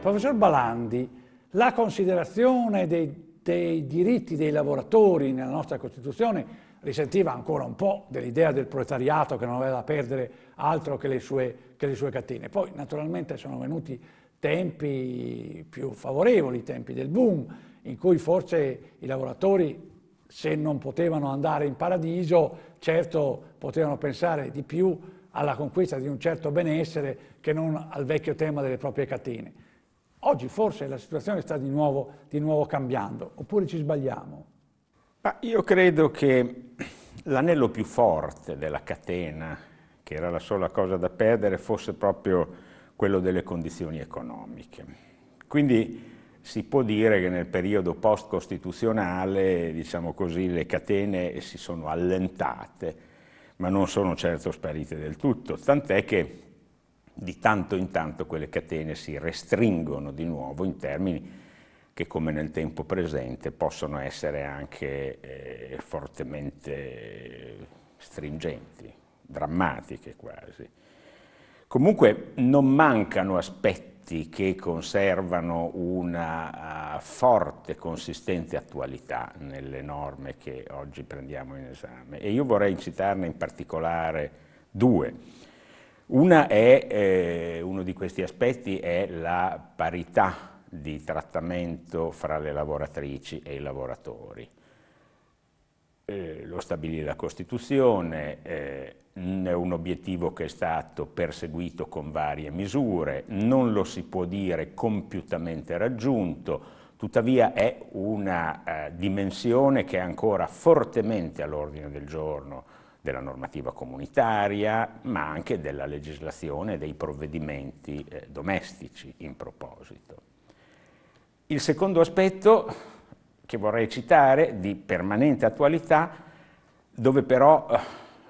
Professor Balandi, la considerazione dei, dei diritti dei lavoratori nella nostra Costituzione risentiva ancora un po' dell'idea del proletariato che non aveva da perdere altro che le, sue, che le sue catene. Poi naturalmente sono venuti tempi più favorevoli, tempi del boom, in cui forse i lavoratori, se non potevano andare in paradiso, certo potevano pensare di più alla conquista di un certo benessere che non al vecchio tema delle proprie catene. Oggi forse la situazione sta di nuovo, di nuovo cambiando, oppure ci sbagliamo? Ma io credo che l'anello più forte della catena, che era la sola cosa da perdere, fosse proprio quello delle condizioni economiche. Quindi si può dire che nel periodo post-costituzionale, diciamo così, le catene si sono allentate, ma non sono certo sparite del tutto, tant'è che di tanto in tanto quelle catene si restringono di nuovo in termini che come nel tempo presente possono essere anche eh, fortemente stringenti, drammatiche quasi. Comunque non mancano aspetti che conservano una uh, forte, consistente attualità nelle norme che oggi prendiamo in esame e io vorrei citarne in particolare due. È, eh, uno di questi aspetti è la parità di trattamento fra le lavoratrici e i lavoratori. Eh, lo stabilì la Costituzione, eh, è un obiettivo che è stato perseguito con varie misure, non lo si può dire compiutamente raggiunto, tuttavia è una eh, dimensione che è ancora fortemente all'ordine del giorno della normativa comunitaria, ma anche della legislazione e dei provvedimenti eh, domestici in proposito. Il secondo aspetto che vorrei citare, di permanente attualità, dove però eh,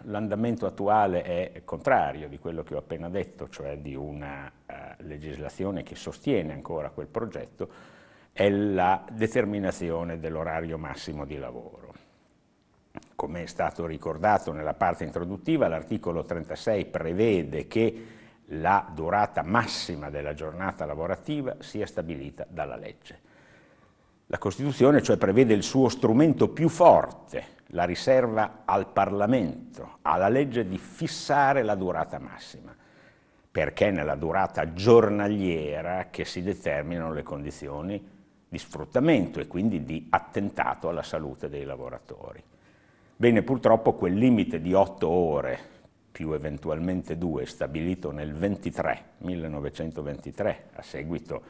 l'andamento attuale è contrario di quello che ho appena detto, cioè di una eh, legislazione che sostiene ancora quel progetto, è la determinazione dell'orario massimo di lavoro come è stato ricordato nella parte introduttiva, l'articolo 36 prevede che la durata massima della giornata lavorativa sia stabilita dalla legge. La Costituzione cioè prevede il suo strumento più forte, la riserva al Parlamento, alla legge di fissare la durata massima, perché è nella durata giornaliera che si determinano le condizioni di sfruttamento e quindi di attentato alla salute dei lavoratori. Bene, purtroppo quel limite di 8 ore più eventualmente 2 stabilito nel 23, 1923 a seguito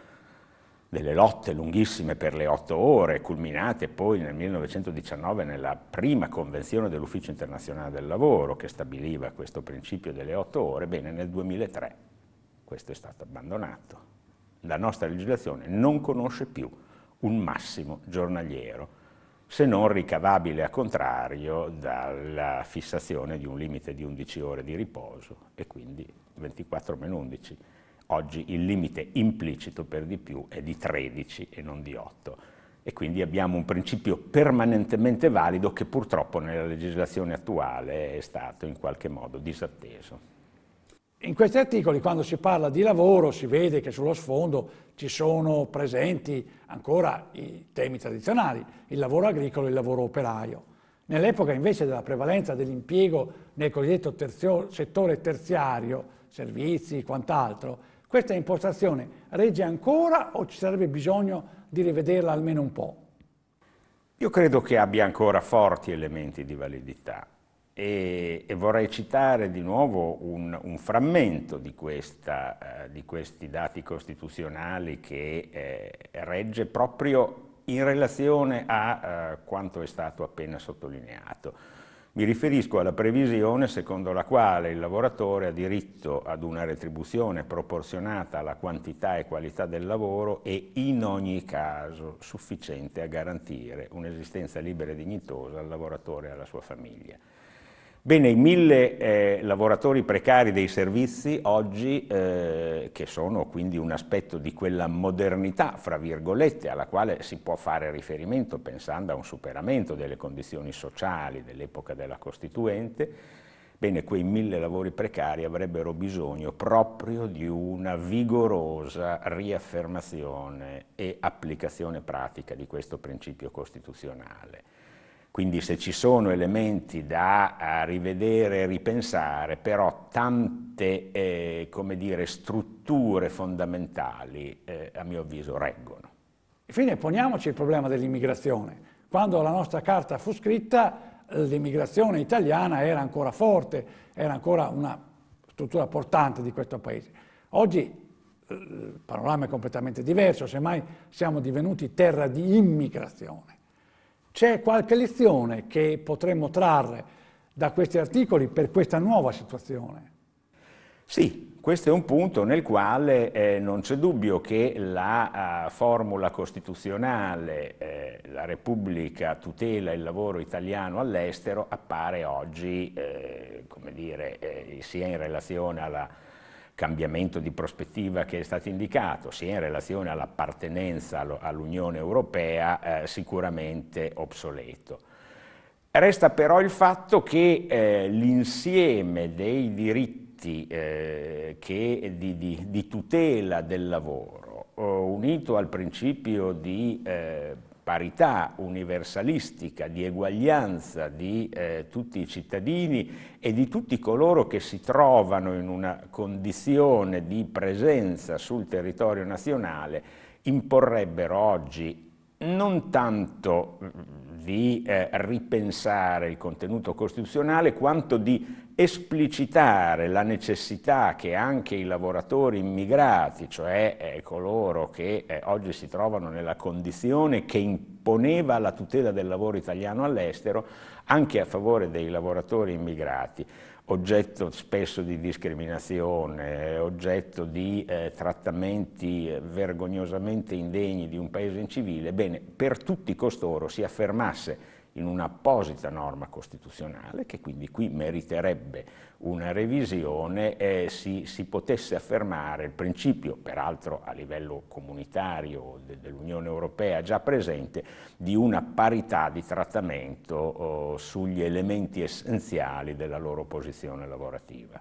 delle lotte lunghissime per le 8 ore, culminate poi nel 1919 nella prima convenzione dell'Ufficio internazionale del lavoro che stabiliva questo principio delle 8 ore, bene, nel 2003 questo è stato abbandonato. La nostra legislazione non conosce più un massimo giornaliero se non ricavabile a contrario dalla fissazione di un limite di 11 ore di riposo e quindi 24 meno 11. Oggi il limite implicito per di più è di 13 e non di 8 e quindi abbiamo un principio permanentemente valido che purtroppo nella legislazione attuale è stato in qualche modo disatteso. In questi articoli, quando si parla di lavoro, si vede che sullo sfondo ci sono presenti ancora i temi tradizionali, il lavoro agricolo e il lavoro operaio. Nell'epoca invece della prevalenza dell'impiego nel cosiddetto terzio, settore terziario, servizi e quant'altro, questa impostazione regge ancora o ci sarebbe bisogno di rivederla almeno un po'? Io credo che abbia ancora forti elementi di validità e, e, vorrei citare di nuovo un, un frammento di, questa, eh, di, questi dati costituzionali che eh, regge proprio in relazione a eh, quanto è stato appena sottolineato. Mi riferisco alla previsione secondo la quale il lavoratore ha diritto ad una retribuzione proporzionata alla quantità e qualità del lavoro e in ogni caso sufficiente a garantire un'esistenza libera e dignitosa al lavoratore e alla sua famiglia. Bene, i mille eh, lavoratori precari dei servizi oggi, eh, che sono quindi un aspetto di quella modernità, fra virgolette, alla quale si può fare riferimento pensando a un superamento delle condizioni sociali dell'epoca della Costituente, bene, quei mille lavori precari avrebbero bisogno proprio di una vigorosa riaffermazione e applicazione pratica di questo principio costituzionale quindi se ci sono elementi da eh, rivedere e ripensare, però tante eh, dire, strutture fondamentali, eh, a mio avviso, reggono. Infine, poniamoci il problema dell'immigrazione. Quando la nostra carta fu scritta, l'immigrazione italiana era ancora forte, era ancora una struttura portante di questo paese. Oggi eh, il panorama è completamente diverso, semmai siamo divenuti terra di immigrazione. C'è qualche lezione che potremmo trarre da questi articoli per questa nuova situazione? Sì, questo è un punto nel quale eh, non c'è dubbio che la uh, formula costituzionale eh, la Repubblica tutela il lavoro italiano all'estero appare oggi, eh, come dire, eh, sia in relazione alla cambiamento di prospettiva che è stato indicato, sia in relazione all'appartenenza all'Unione Europea, eh, sicuramente obsoleto. Resta però il fatto che eh, l'insieme dei diritti eh, che, di, di, di, tutela del lavoro, eh, unito al principio di eh, parità universalistica, di eguaglianza di eh, tutti i cittadini e di tutti coloro che si trovano in una condizione di presenza sul territorio nazionale, imporrebbero oggi non tanto mm, di eh, ripensare il contenuto costituzionale quanto di esplicitare la necessità che anche i lavoratori immigrati, cioè eh, coloro che eh, oggi si trovano nella condizione che imponeva la tutela del lavoro italiano all'estero, anche a favore dei lavoratori immigrati, oggetto spesso di discriminazione, eh, oggetto di eh, trattamenti eh, vergognosamente indegni di un paese incivile, bene, per tutti costoro si affermasse in un'apposita norma costituzionale che quindi qui meriterebbe una revisione eh, si, si, potesse affermare il principio, peraltro a livello comunitario de, dell'Unione Europea già presente, di una parità di trattamento oh, sugli elementi essenziali della loro posizione lavorativa.